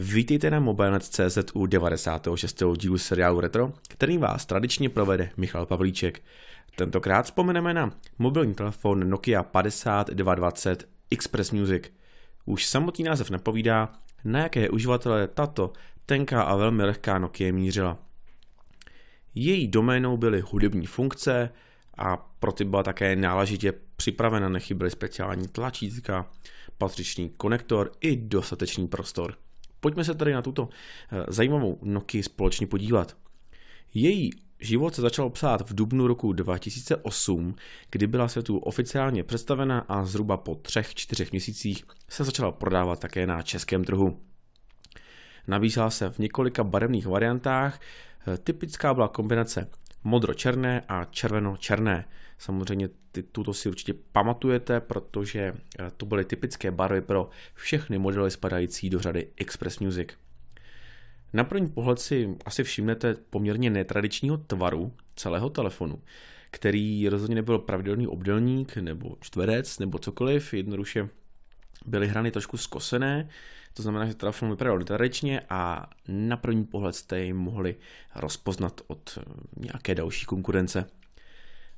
Vítejte na mobilnet.cz u 96. dílu seriálu Retro, který vás tradičně provede Michal Pavlíček. Tentokrát vzpomeneme na mobilní telefon Nokia 5220 Express Music. Už samotný název napovídá, na jaké uživatele tato tenká a velmi lehká Nokia mířila. Její doménou byly hudební funkce a pro ty byla také náležitě připravena, nechyběly speciální tlačítka, patřičný konektor i dostatečný prostor. Pojďme se tady na tuto eh, zajímavou Nokia společně podívat. Její život se začal psát v dubnu roku 2008, kdy byla světu oficiálně představena a zhruba po třech, čtyřech měsících se začala prodávat také na českém trhu. Nabízela se v několika barevných variantách, eh, typická byla kombinace Modro-černé a červeno-černé. Samozřejmě ty, tuto si určitě pamatujete, protože eh, to byly typické barvy pro všechny modely spadající do řady Express Music. Na první pohled si asi všimnete poměrně netradičního tvaru celého telefonu, který rozhodně nebyl pravidelný obdelník nebo čtverec nebo cokoliv, jednoduše byly hrany trošku skosené, to znamená, že teda film vypadal literárně a na první pohled jste ji mohli rozpoznat od nějaké další konkurence.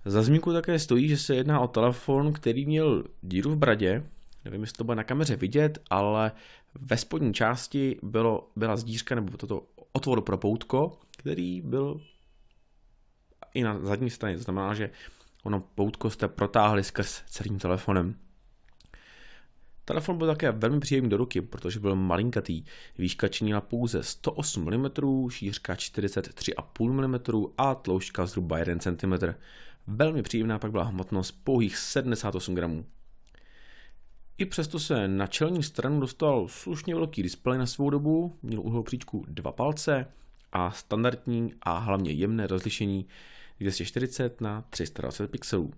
Za zmínku také stojí, že se jedná o telefon, který měl díru v bradě, nevím, jestli to bude na kameře vidět, ale ve spodní části bylo, byla zdířka nebo toto otvor pro poutko, který byl i na zadní straně, to znamená, že ono poutko jste protáhli skrz celým telefonem. Telefon byl také velmi příjemný do ruky, protože byl malinkatý. Výška činila pouze 108 mm, šířka 43,5 mm a tloušťka zhruba 1 cm. Velmi příjemná pak byla hmotnost pouhých 78 gramů. I přesto se na čelní stranu dostal slušně velký displej na svou dobu, měl úhel příčku dva palce a standardní a hlavně jemné rozlišení 240 na 320 pixelů.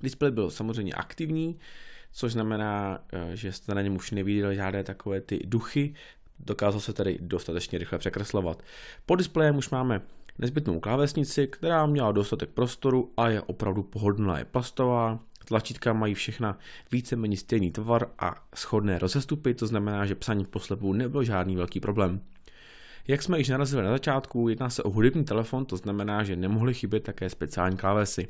Displej byl samozřejmě aktivní, což znamená, eh, že jste na něm už neviděli žádné takové ty duchy, dokázal se tedy dostatečně rychle překreslovat. Po displejem už máme nezbytnou klávesnici, která měla dostatek prostoru a je opravdu pohodlná, je plastová, Tlačítka mají všechna víceméně stejný tvar a schodné rozestupy, to znamená, že psaní poslepu nebyl žádný velký problém. Jak jsme již narazili na začátku, jedná se o hudební telefon, to znamená, že nemohly chybět také speciální klávesy.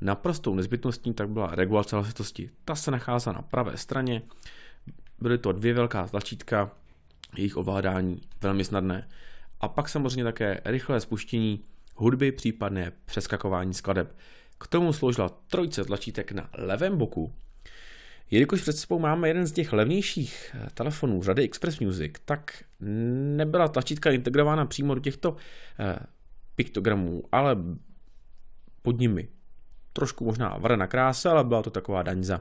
Naprostou nezbytností tak byla regulace hlasitosti. Ta se nacházela na pravé straně, byly to dvě velká tlačítka, jejich ovládání velmi snadné. A pak samozřejmě také rychlé spuštění hudby, případné přeskakování skladeb. K tomu sloužila trojce tlačítek na levém boku. Jelikož před sebou máme jeden z těch levnějších eh, telefonů řady Express Music, tak nebyla tlačítka integrována přímo do těchto eh, piktogramů, ale pod nimi trošku možná vrna krása, ale byla to taková daň za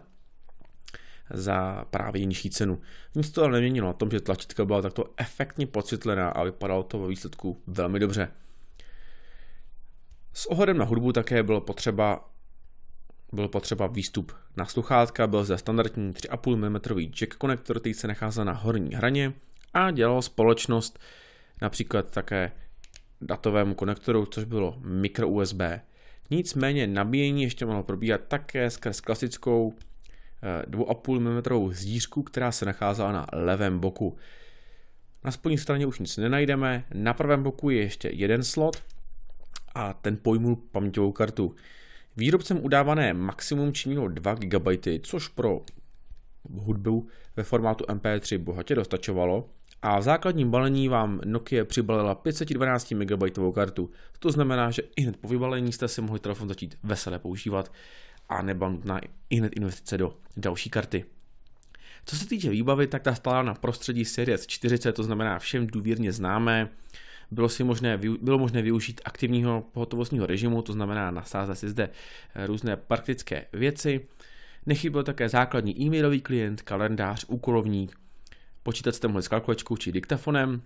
za právě nižší cenu. Nic to ale neměnilo na tom, že tlačítka byla takto efektně podsvětlená a vypadalo to ve výsledku velmi dobře. S ohledem na hudbu také bylo potřeba byl potřeba výstup na sluchátka, byl zde standardní 3,5 mm jack konektor, který se nacházel na horní hraně a dělal společnost například také datovému konektoru, což bylo micro USB. Nicméně nabíjení ještě mohlo probíhat také skrz klasickou 2,5 mm zdířku, která se nacházela na levém boku. Na spodní straně už nic nenajdeme, na pravém boku je ještě jeden slot a ten pojmul paměťovou kartu. Výrobcem udávané maximum činilo 2 GB, což pro hudbu ve formátu MP3 bohatě dostačovalo. A v základním balení vám Nokia přibalila 512 MB kartu. To znamená, že i hned po vybalení jste si mohli telefon začít veselé používat a nebo nutná i hned investice do další karty. Co se týče výbavy, tak ta stála na prostředí série 40, to znamená všem důvěrně známé. Bylo, si možné, bylo možné využít aktivního pohotovostního režimu, to znamená nasázet si zde eh, různé praktické věci. Nechyběl také základní e-mailový klient, kalendář, úkolovník, počítat jste mohli s kalkulačkou či diktafonem.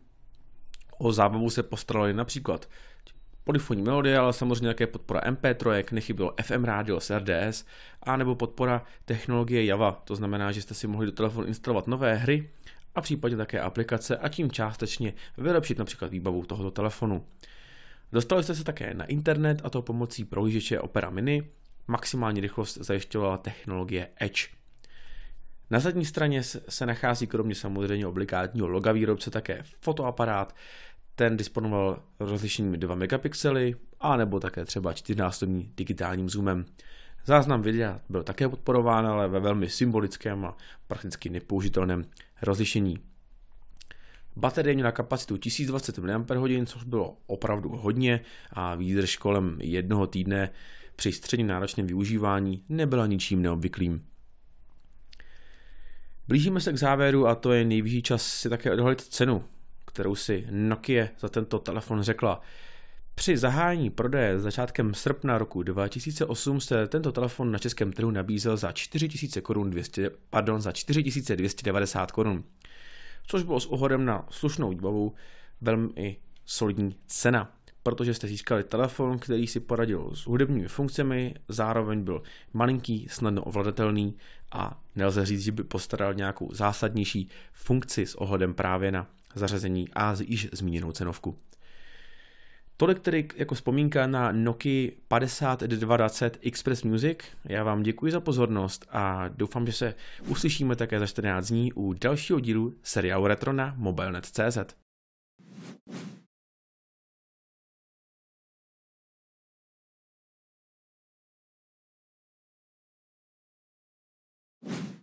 O zábavu se postarali například polifonní melodie, ale samozřejmě také podpora MP3, nechybilo FM rádio s RDS, a nebo podpora technologie Java, to znamená, že jste si mohli do telefonu instalovat nové hry a případně také aplikace a tím částečně vylepšit například výbavu tohoto telefonu. Dostali jste se také na internet a to pomocí prohlížeče Opera Mini, maximální rychlost zajišťovala technologie Edge. Na zadní straně se nachází kromě samozřejmě obligátního loga výrobce také fotoaparát, ten disponoval rozlišenými 2 megapixely a nebo také třeba 14 digitálním zoomem. Záznam videa byl také podporován, ale ve velmi symbolickém a prakticky nepoužitelném rozlišení. Baterie měla kapacitu 1020 mAh, což bylo opravdu hodně a výdrž kolem jednoho týdne při středně náročném využívání nebyla ničím neobvyklým. Blížíme se k závěru a to je nejvyšší čas si také odhalit cenu, kterou si Nokia za tento telefon řekla. Při zahájení prodeje začátkem srpna roku 2008 se tento telefon na českém trhu nabízel za 4200 korun 200, pardon, za 4290 korun, což bylo s ohledem na slušnou výbavu velmi solidní cena protože jste získali telefon, který si poradil s hudebními funkcemi, zároveň byl malinký, snadno ovladatelný a nelze říct, že by postaral nějakou zásadnější funkci s ohledem právě na zařazení a již zmíněnou cenovku. Tolik tedy jako vzpomínka na Nokia 5220 Express Music. Já vám děkuji za pozornost a doufám, že se uslyšíme také za 14 dní u dalšího dílu seriálu Retro na mobilnet.cz. you